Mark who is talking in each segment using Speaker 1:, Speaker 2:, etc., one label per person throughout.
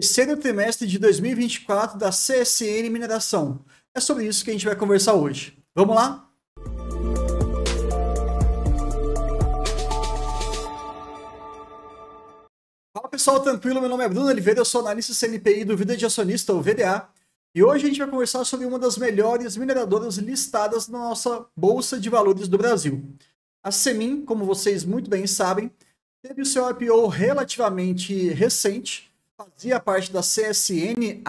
Speaker 1: terceiro trimestre de 2024 da CSN Mineração. É sobre isso que a gente vai conversar hoje. Vamos lá? Fala pessoal, tranquilo? Meu nome é Bruno Oliveira, eu sou analista CNPI do Vida de Acionista, ou VDA. E hoje a gente vai conversar sobre uma das melhores mineradoras listadas na nossa Bolsa de Valores do Brasil. A Semin, como vocês muito bem sabem, teve o seu IPO relativamente recente, fazia parte da CSNA,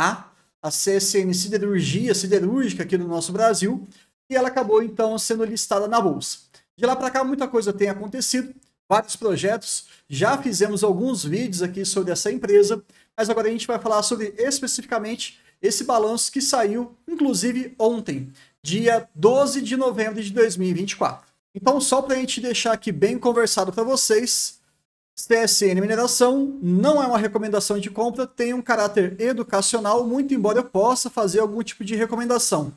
Speaker 1: a CSN Siderurgia Siderúrgica aqui no nosso Brasil, e ela acabou então sendo listada na bolsa. De lá para cá muita coisa tem acontecido, vários projetos, já fizemos alguns vídeos aqui sobre essa empresa, mas agora a gente vai falar sobre especificamente esse balanço que saiu, inclusive ontem, dia 12 de novembro de 2024. Então, só para a gente deixar aqui bem conversado para vocês, CSN Mineração não é uma recomendação de compra, tem um caráter educacional, muito embora eu possa fazer algum tipo de recomendação.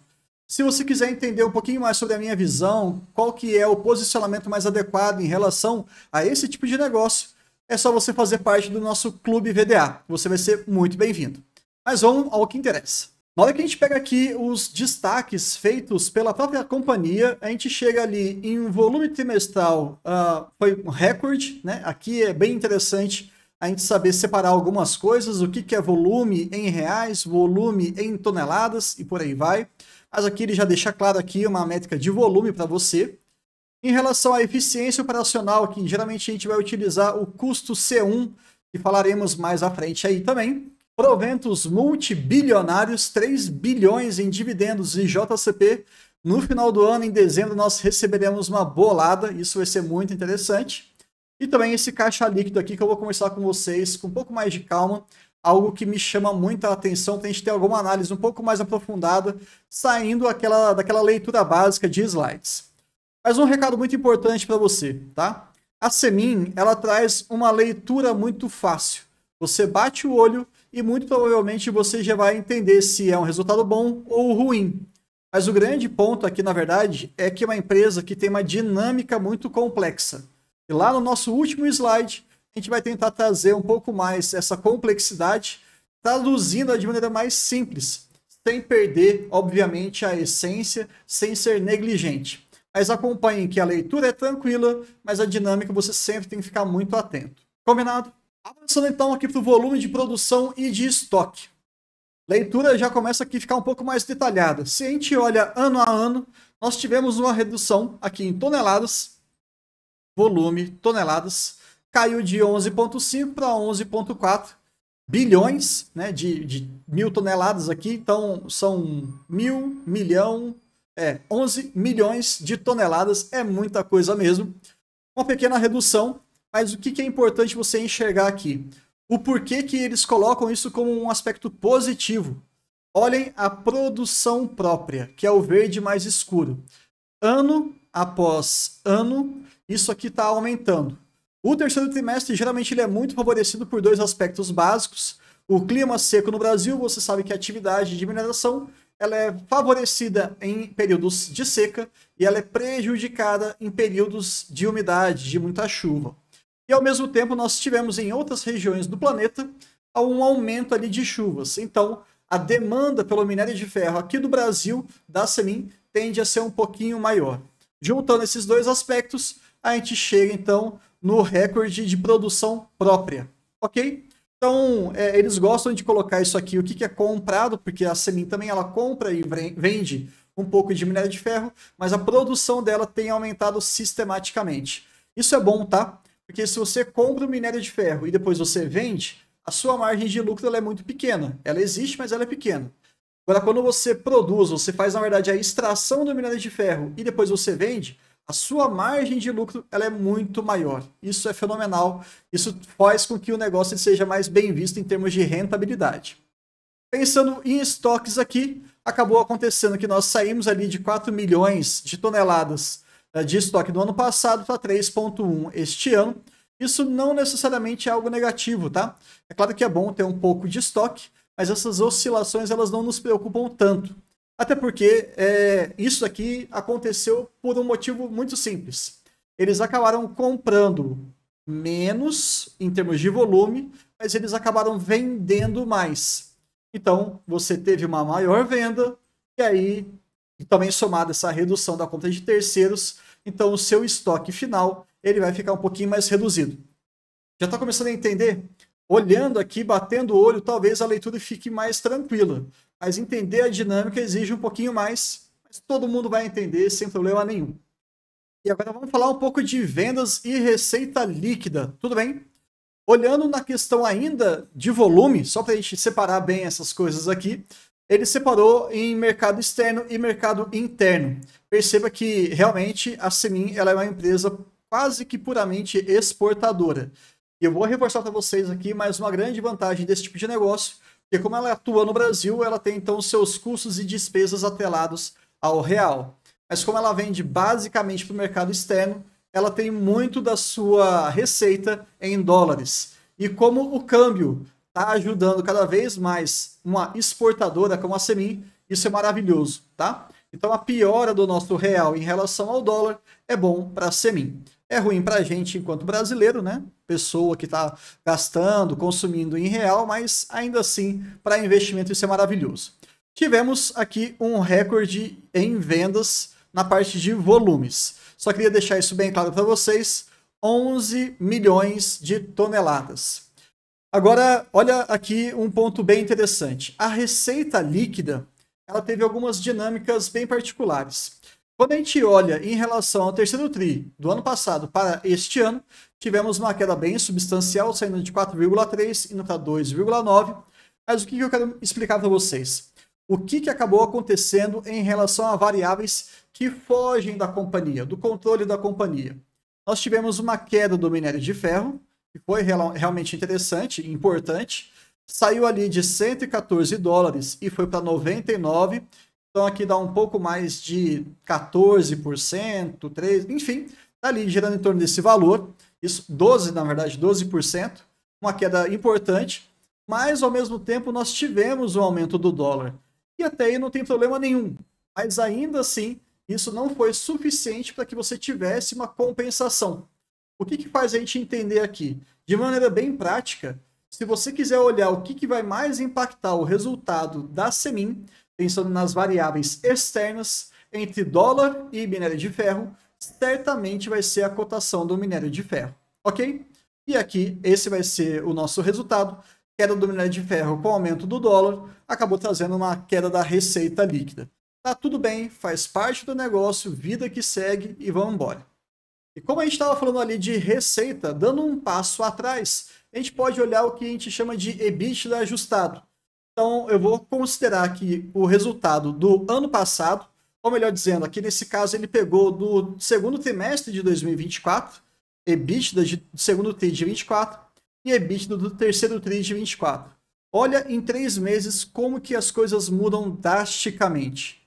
Speaker 1: Se você quiser entender um pouquinho mais sobre a minha visão, qual que é o posicionamento mais adequado em relação a esse tipo de negócio, é só você fazer parte do nosso Clube VDA. Você vai ser muito bem-vindo. Mas vamos ao que interessa. Na hora que a gente pega aqui os destaques feitos pela própria companhia, a gente chega ali em volume trimestral, uh, foi um recorde, né? Aqui é bem interessante a gente saber separar algumas coisas, o que, que é volume em reais, volume em toneladas e por aí vai. Mas aqui ele já deixa claro aqui uma métrica de volume para você. Em relação à eficiência operacional, que geralmente a gente vai utilizar o custo C1, que falaremos mais à frente aí também. Proventos multibilionários, 3 bilhões em dividendos e JCP. No final do ano, em dezembro, nós receberemos uma bolada, isso vai ser muito interessante. E também esse caixa líquido aqui que eu vou conversar com vocês com um pouco mais de calma, algo que me chama muita atenção, tem que ter alguma análise um pouco mais aprofundada, saindo aquela, daquela leitura básica de slides. Mas um recado muito importante para você, tá? A Semin, ela traz uma leitura muito fácil. Você bate o olho, e muito provavelmente você já vai entender se é um resultado bom ou ruim. Mas o grande ponto aqui, na verdade, é que é uma empresa que tem uma dinâmica muito complexa. E lá no nosso último slide, a gente vai tentar trazer um pouco mais essa complexidade, traduzindo a de maneira mais simples, sem perder, obviamente, a essência, sem ser negligente. Mas acompanhem que a leitura é tranquila, mas a dinâmica você sempre tem que ficar muito atento. Combinado? Avançando então aqui para o volume de produção e de estoque. Leitura já começa aqui a ficar um pouco mais detalhada. Se a gente olha ano a ano, nós tivemos uma redução aqui em toneladas, volume, toneladas, caiu de 11,5 para 11,4 bilhões né, de, de, mil toneladas aqui, então são mil, milhão, é, 11 milhões de toneladas, é muita coisa mesmo. Uma pequena redução, mas o que, que é importante você enxergar aqui? O porquê que eles colocam isso como um aspecto positivo. Olhem a produção própria, que é o verde mais escuro. Ano após ano, isso aqui está aumentando. O terceiro trimestre geralmente ele é muito favorecido por dois aspectos básicos. O clima seco no Brasil, você sabe que a atividade de mineração ela é favorecida em períodos de seca e ela é prejudicada em períodos de umidade, de muita chuva. E ao mesmo tempo nós tivemos em outras regiões do planeta um aumento ali de chuvas. Então, a demanda pelo minério de ferro aqui do Brasil, da Semin, tende a ser um pouquinho maior. Juntando esses dois aspectos, a gente chega então no recorde de produção própria, ok? Então, é, eles gostam de colocar isso aqui, o que, que é comprado, porque a Semin também ela compra e vende um pouco de minério de ferro, mas a produção dela tem aumentado sistematicamente. Isso é bom, tá? Porque se você compra o minério de ferro e depois você vende, a sua margem de lucro é muito pequena. Ela existe, mas ela é pequena. Agora, quando você produz, você faz, na verdade, a extração do minério de ferro e depois você vende, a sua margem de lucro ela é muito maior. Isso é fenomenal. Isso faz com que o negócio seja mais bem visto em termos de rentabilidade. Pensando em estoques aqui, acabou acontecendo que nós saímos ali de 4 milhões de toneladas eh, de estoque do ano passado para 3,1 este ano. Isso não necessariamente é algo negativo, tá? É claro que é bom ter um pouco de estoque, mas essas oscilações elas não nos preocupam tanto. Até porque é, isso aqui aconteceu por um motivo muito simples. Eles acabaram comprando menos em termos de volume, mas eles acabaram vendendo mais. Então, você teve uma maior venda e aí e também somado essa redução da conta de terceiros, então o seu estoque final ele vai ficar um pouquinho mais reduzido. Já está começando a entender? Olhando aqui, batendo o olho, talvez a leitura fique mais tranquila. Mas entender a dinâmica exige um pouquinho mais, mas todo mundo vai entender sem problema nenhum. E agora vamos falar um pouco de vendas e receita líquida, tudo bem? Olhando na questão ainda de volume, só para a gente separar bem essas coisas aqui, ele separou em mercado externo e mercado interno. Perceba que realmente a Semin ela é uma empresa quase que puramente exportadora. E eu vou reforçar para vocês aqui mais uma grande vantagem desse tipo de negócio, que como ela atua no Brasil, ela tem então seus custos e despesas atrelados ao real. Mas como ela vende basicamente para o mercado externo, ela tem muito da sua receita em dólares. E como o câmbio está ajudando cada vez mais uma exportadora como a Semin, isso é maravilhoso, tá? Então a piora do nosso real em relação ao dólar é bom para a Semin. É ruim para a gente enquanto brasileiro, né? Pessoa que está gastando, consumindo em real, mas ainda assim, para investimento isso é maravilhoso. Tivemos aqui um recorde em vendas na parte de volumes. Só queria deixar isso bem claro para vocês, 11 milhões de toneladas. Agora, olha aqui um ponto bem interessante. A receita líquida, ela teve algumas dinâmicas bem particulares. Quando a gente olha em relação ao terceiro TRI do ano passado para este ano, tivemos uma queda bem substancial, saindo de 4,3 indo para 2,9. Mas o que eu quero explicar para vocês? O que, que acabou acontecendo em relação a variáveis que fogem da companhia, do controle da companhia? Nós tivemos uma queda do minério de ferro, que foi real, realmente interessante, importante, saiu ali de 114 dólares e foi para 99. Então aqui dá um pouco mais de 14%, 3%, enfim, tá ali gerando em torno desse valor. Isso 12, na verdade, 12%, uma queda importante, mas ao mesmo tempo nós tivemos um aumento do dólar. E até aí não tem problema nenhum. Mas ainda assim, isso não foi suficiente para que você tivesse uma compensação. O que, que faz a gente entender aqui? De maneira bem prática, se você quiser olhar o que, que vai mais impactar o resultado da Semin, pensando nas variáveis externas entre dólar e minério de ferro, certamente vai ser a cotação do minério de ferro, ok? E aqui, esse vai ser o nosso resultado. Queda do minério de ferro com aumento do dólar acabou trazendo uma queda da receita líquida. Tá tudo bem, faz parte do negócio, vida que segue e vamos embora. E como a gente estava falando ali de receita, dando um passo atrás, a gente pode olhar o que a gente chama de EBITDA ajustado. Então, eu vou considerar aqui o resultado do ano passado, ou melhor dizendo, aqui nesse caso ele pegou do segundo trimestre de 2024, EBITDA de segundo TRI de 24 e EBITDA do terceiro TRI de 24. Olha em três meses como que as coisas mudam drasticamente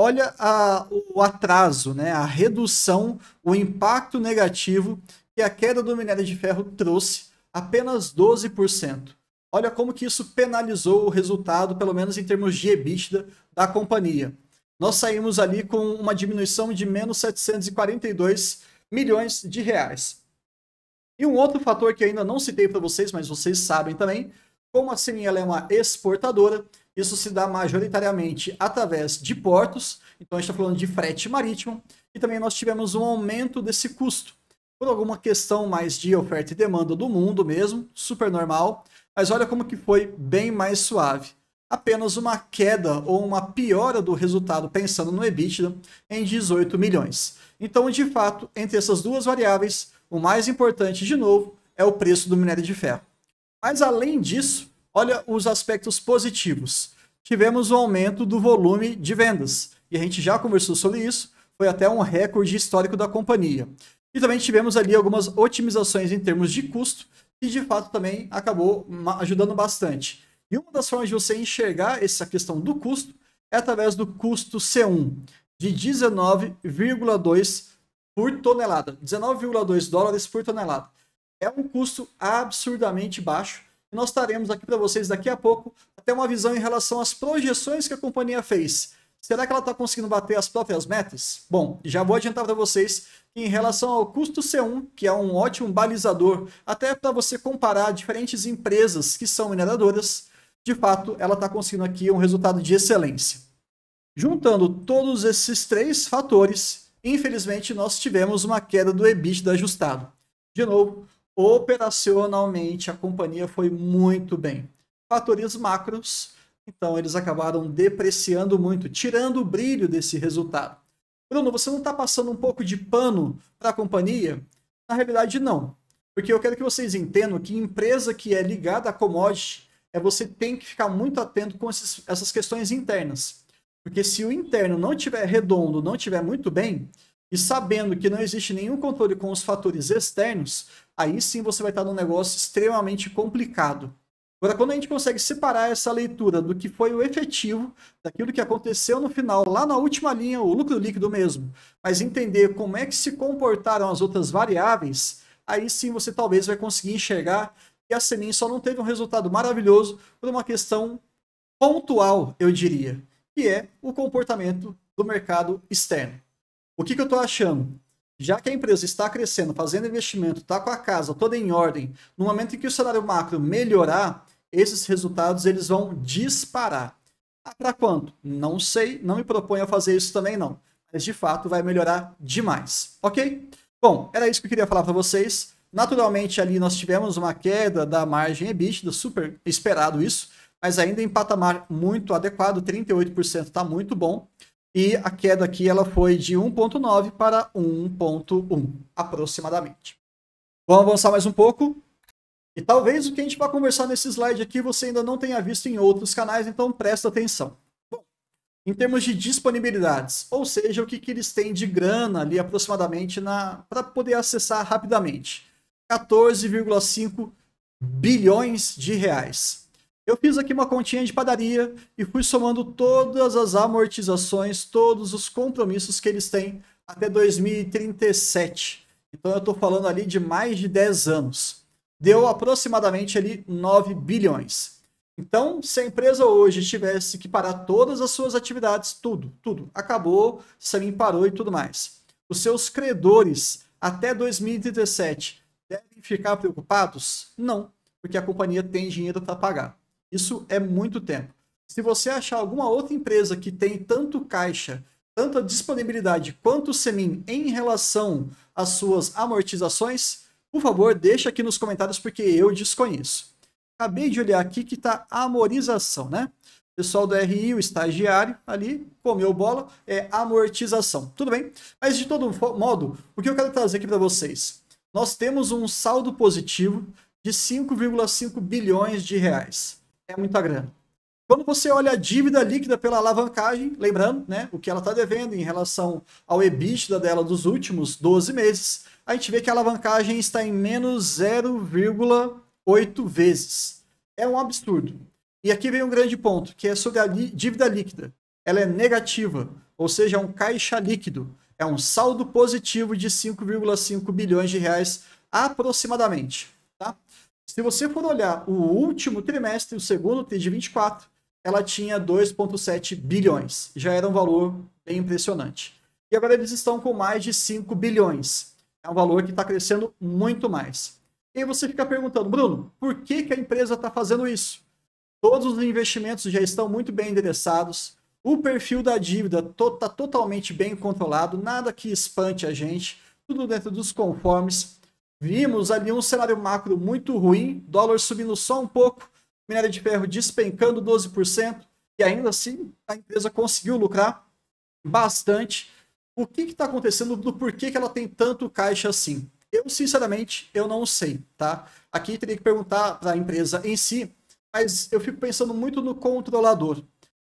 Speaker 1: olha a, o atraso, né, a redução, o impacto negativo que a queda do minério de ferro trouxe, apenas 12%. Olha como que isso penalizou o resultado, pelo menos em termos de EBITDA da companhia. Nós saímos ali com uma diminuição de menos 742 milhões de reais. E um outro fator que ainda não citei para vocês, mas vocês sabem também, como a Sininha é uma exportadora, isso se dá majoritariamente através de portos, então a gente está falando de frete marítimo, e também nós tivemos um aumento desse custo, por alguma questão mais de oferta e demanda do mundo mesmo, super normal, mas olha como que foi bem mais suave. Apenas uma queda ou uma piora do resultado pensando no EBITDA em 18 milhões. Então, de fato, entre essas duas variáveis, o mais importante, de novo, é o preço do minério de ferro. Mas além disso, Olha os aspectos positivos. Tivemos um aumento do volume de vendas, e a gente já conversou sobre isso, foi até um recorde histórico da companhia. E também tivemos ali algumas otimizações em termos de custo, que de fato também acabou ajudando bastante. E uma das formas de você enxergar essa questão do custo é através do custo C1, de 19,2 por tonelada, 19,2 dólares por tonelada. É um custo absurdamente baixo nós estaremos aqui para vocês daqui a pouco até uma visão em relação às projeções que a companhia fez. Será que ela está conseguindo bater as próprias metas? Bom, já vou adiantar para vocês que em relação ao custo C1, que é um ótimo balizador, até para você comparar diferentes empresas que são mineradoras, de fato, ela está conseguindo aqui um resultado de excelência. Juntando todos esses três fatores, infelizmente nós tivemos uma queda do EBITDA ajustado. De novo, operacionalmente a companhia foi muito bem. Fatores macros, então eles acabaram depreciando muito, tirando o brilho desse resultado. Bruno, você não está passando um pouco de pano para a companhia? Na realidade, não. Porque eu quero que vocês entendam que empresa que é ligada a commodity, é você tem que ficar muito atento com esses, essas questões internas. Porque se o interno não tiver redondo, não tiver muito bem, e sabendo que não existe nenhum controle com os fatores externos, aí sim você vai estar num negócio extremamente complicado. Agora, quando a gente consegue separar essa leitura do que foi o efetivo, daquilo que aconteceu no final, lá na última linha, o lucro líquido mesmo, mas entender como é que se comportaram as outras variáveis, aí sim você talvez vai conseguir enxergar que a Semin só não teve um resultado maravilhoso por uma questão pontual, eu diria, que é o comportamento do mercado externo. O que, que eu estou achando? Já que a empresa está crescendo, fazendo investimento, está com a casa toda em ordem, no momento em que o cenário macro melhorar, esses resultados eles vão disparar. Ah, para quanto? Não sei, não me proponho a fazer isso também não. Mas de fato vai melhorar demais, ok? Bom, era isso que eu queria falar para vocês. Naturalmente ali nós tivemos uma queda da margem EBITDA, super esperado isso, mas ainda em patamar muito adequado, 38% está muito bom. E a queda aqui ela foi de 1.9 para 1.1, aproximadamente. Vamos avançar mais um pouco. E talvez o que a gente vai conversar nesse slide aqui você ainda não tenha visto em outros canais, então presta atenção. Bom, em termos de disponibilidades, ou seja, o que, que eles têm de grana ali aproximadamente para poder acessar rapidamente. 14,5 bilhões de reais. Eu fiz aqui uma continha de padaria e fui somando todas as amortizações, todos os compromissos que eles têm até 2037. Então eu estou falando ali de mais de 10 anos. Deu aproximadamente ali 9 bilhões. Então, se a empresa hoje tivesse que parar todas as suas atividades, tudo, tudo, acabou, Salim parou e tudo mais. Os seus credores até 2037 devem ficar preocupados? Não, porque a companhia tem dinheiro para pagar. Isso é muito tempo. Se você achar alguma outra empresa que tem tanto caixa, tanta disponibilidade quanto o Semin em relação às suas amortizações, por favor, deixa aqui nos comentários porque eu desconheço. Acabei de olhar aqui que está amorização, né? pessoal do RI, o estagiário ali, comeu bola, é amortização. Tudo bem? Mas de todo modo, o que eu quero trazer aqui para vocês? Nós temos um saldo positivo de 5,5 bilhões de reais é muita grana. Quando você olha a dívida líquida pela alavancagem, lembrando, né, o que ela está devendo em relação ao EBITDA dela dos últimos 12 meses, a gente vê que a alavancagem está em menos 0,8 vezes. É um absurdo. E aqui vem um grande ponto, que é sobre a dívida líquida. Ela é negativa, ou seja, é um caixa líquido. É um saldo positivo de 5,5 bilhões de reais aproximadamente. Se você for olhar o último trimestre, o segundo trimestre de 24, ela tinha 2,7 bilhões. Já era um valor bem impressionante. E agora eles estão com mais de 5 bilhões. É um valor que está crescendo muito mais. E aí você fica perguntando, Bruno, por que, que a empresa está fazendo isso? Todos os investimentos já estão muito bem endereçados, o perfil da dívida está totalmente bem controlado, nada que espante a gente, tudo dentro dos conformes. Vimos ali um cenário macro muito ruim, dólar subindo só um pouco, minério de ferro despencando 12%, e ainda assim a empresa conseguiu lucrar bastante. O que está acontecendo, do porquê que ela tem tanto caixa assim? Eu, sinceramente, eu não sei, tá? Aqui teria que perguntar para a empresa em si, mas eu fico pensando muito no controlador.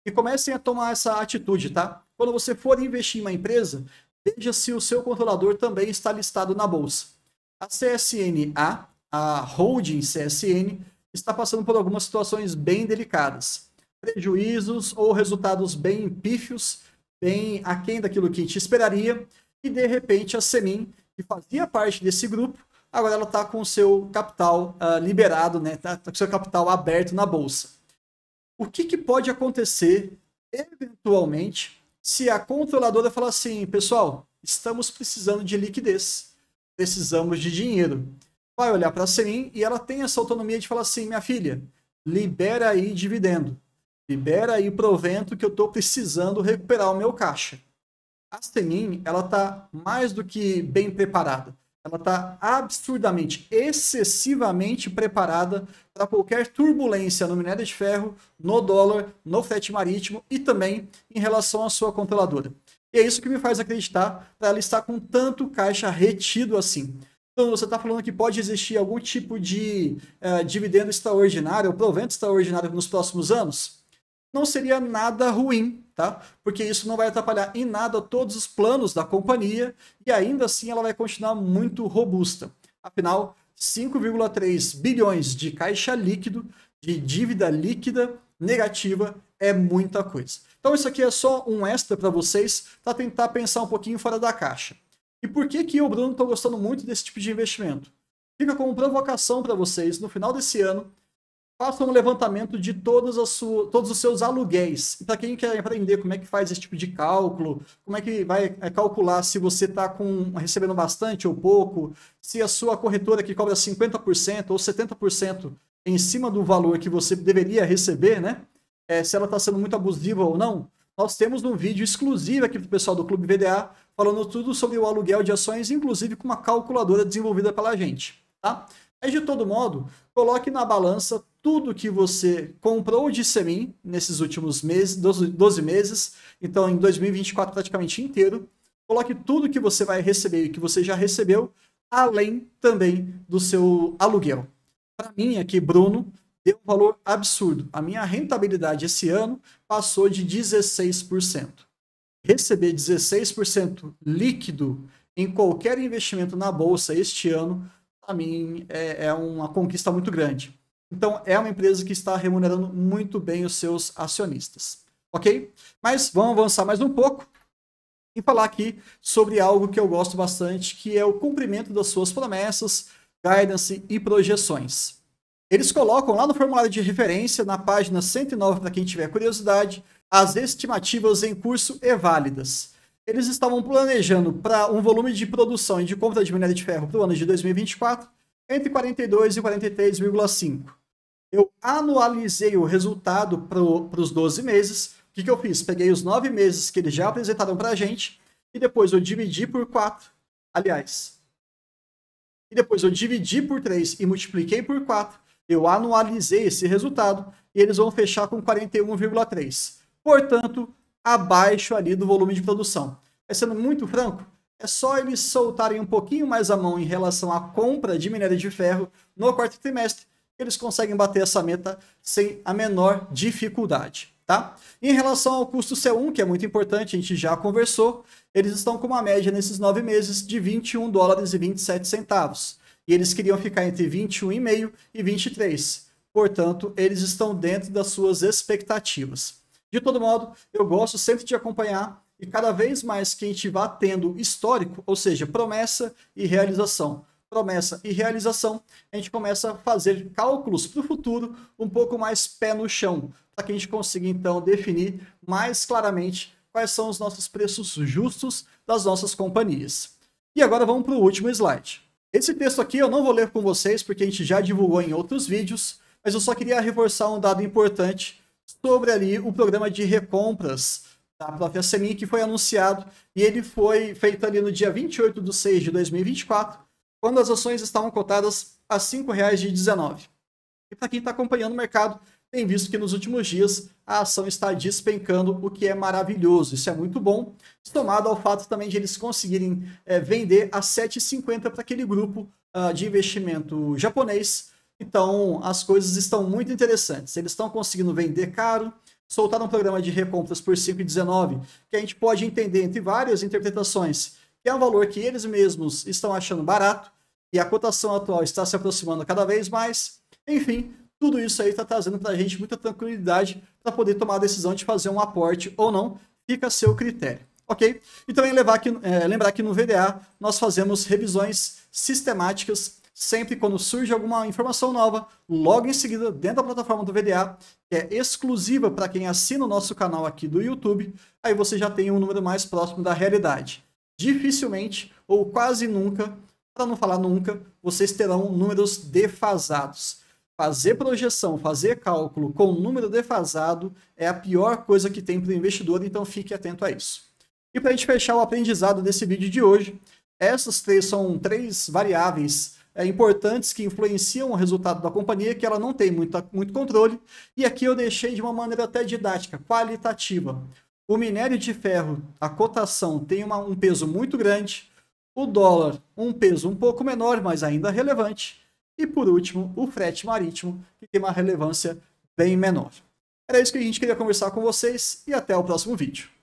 Speaker 1: E comecem a tomar essa atitude, tá? Quando você for investir em uma empresa, veja se o seu controlador também está listado na bolsa. A CSNA, a holding CSN, está passando por algumas situações bem delicadas. Prejuízos ou resultados bem pífios, bem aquém daquilo que a gente esperaria, e de repente a Semin, que fazia parte desse grupo, agora ela está com o seu capital uh, liberado, né? Está tá com seu capital aberto na bolsa. O que, que pode acontecer, eventualmente, se a controladora falar assim, pessoal, estamos precisando de liquidez precisamos de dinheiro. Vai olhar para a CEM e ela tem essa autonomia de falar assim, minha filha, libera aí dividendo, libera aí provento que eu estou precisando recuperar o meu caixa. A CEM, ela está mais do que bem preparada. Ela está absurdamente, excessivamente preparada para qualquer turbulência no minério de ferro, no dólar, no frete marítimo e também em relação à sua controladora. E é isso que me faz acreditar para ela estar com tanto caixa retido assim. Então, você está falando que pode existir algum tipo de eh, dividendo extraordinário, ou provento extraordinário nos próximos anos? Não seria nada ruim, tá? Porque isso não vai atrapalhar em nada todos os planos da companhia e ainda assim ela vai continuar muito robusta. Afinal, 5,3 bilhões de caixa líquido, de dívida líquida negativa é muita coisa. Então isso aqui é só um extra para vocês, para tentar pensar um pouquinho fora da caixa. E por que que eu, Bruno, estou gostando muito desse tipo de investimento? Fica como provocação para vocês, no final desse ano, façam um levantamento de todos os seus aluguéis. E para quem quer aprender como é que faz esse tipo de cálculo, como é que vai é, calcular se você está recebendo bastante ou pouco, se a sua corretora que cobra 50% ou 70% em cima do valor que você deveria receber, né? é, se ela está sendo muito abusiva ou não, nós temos um vídeo exclusivo aqui para o pessoal do Clube VDA falando tudo sobre o aluguel de ações, inclusive com uma calculadora desenvolvida pela gente, tá? Mas de todo modo, coloque na balança tudo que você comprou de Semin nesses últimos meses, 12 meses, então em 2024 praticamente inteiro. Coloque tudo que você vai receber e que você já recebeu, além também do seu aluguel. Para mim aqui, Bruno, deu um valor absurdo. A minha rentabilidade esse ano passou de 16%. Receber 16% líquido em qualquer investimento na bolsa este ano, para mim, é, é uma conquista muito grande. Então, é uma empresa que está remunerando muito bem os seus acionistas. Ok? Mas vamos avançar mais um pouco e falar aqui sobre algo que eu gosto bastante, que é o cumprimento das suas promessas, guidance e projeções. Eles colocam lá no formulário de referência, na página 109, para quem tiver curiosidade, as estimativas em curso e válidas. Eles estavam planejando para um volume de produção e de compra de minério de ferro para o ano de 2024 entre 42 e 43,5. Eu anualizei o resultado para os 12 meses. O que, que eu fiz? Peguei os 9 meses que eles já apresentaram para a gente e depois eu dividi por 4. Aliás, e depois eu dividi por 3 e multipliquei por 4 eu anualizei esse resultado e eles vão fechar com 41,3. Portanto, abaixo ali do volume de produção. Mas sendo muito franco, é só eles soltarem um pouquinho mais a mão em relação à compra de minério de ferro no quarto trimestre, eles conseguem bater essa meta sem a menor dificuldade. Tá? Em relação ao custo C1, que é muito importante, a gente já conversou, eles estão com uma média nesses nove meses de 21 dólares e 27 centavos e eles queriam ficar entre 21,5 e 23. Portanto, eles estão dentro das suas expectativas. De todo modo, eu gosto sempre de acompanhar e cada vez mais que a gente vá tendo histórico, ou seja, promessa e realização, promessa e realização, a gente começa a fazer cálculos para o futuro um pouco mais pé no chão, para que a gente consiga então definir mais claramente quais são os nossos preços justos das nossas companhias. E agora vamos para o último slide. Esse texto aqui eu não vou ler com vocês porque a gente já divulgou em outros vídeos, mas eu só queria reforçar um dado importante sobre ali o programa de recompras da própria Semin que foi anunciado e ele foi feito ali no dia 28 de 6 de 2024, quando as ações estavam cotadas a R$ 5,19. E para quem está acompanhando o mercado, tem visto que nos últimos dias a ação está despencando, o que é maravilhoso. Isso é muito bom, somado ao fato também de eles conseguirem é, vender a 7,50 para aquele grupo uh, de investimento japonês. Então, as coisas estão muito interessantes. Eles estão conseguindo vender caro, soltaram um programa de recompras por 5,19, que a gente pode entender entre várias interpretações, que é um valor que eles mesmos estão achando barato, e a cotação atual está se aproximando cada vez mais. Enfim, tudo isso aí está trazendo para a gente muita tranquilidade para poder tomar a decisão de fazer um aporte ou não. Fica a seu critério, ok? E também que, é, lembrar que no VDA nós fazemos revisões sistemáticas sempre quando surge alguma informação nova, logo em seguida dentro da plataforma do VDA, que é exclusiva para quem assina o nosso canal aqui do YouTube, aí você já tem um número mais próximo da realidade. Dificilmente ou quase nunca, para não falar nunca, vocês terão números defasados. Fazer projeção, fazer cálculo com número defasado é a pior coisa que tem para o investidor, então fique atento a isso. E para a gente fechar o aprendizado desse vídeo de hoje, essas três são três variáveis é, importantes que influenciam o resultado da companhia, que ela não tem muita, muito controle, e aqui eu deixei de uma maneira até didática, qualitativa. O minério de ferro, a cotação tem uma, um peso muito grande, o dólar, um peso um pouco menor, mas ainda relevante, e por último, o frete marítimo, que tem uma relevância bem menor. Era isso que a gente queria conversar com vocês e até o próximo vídeo.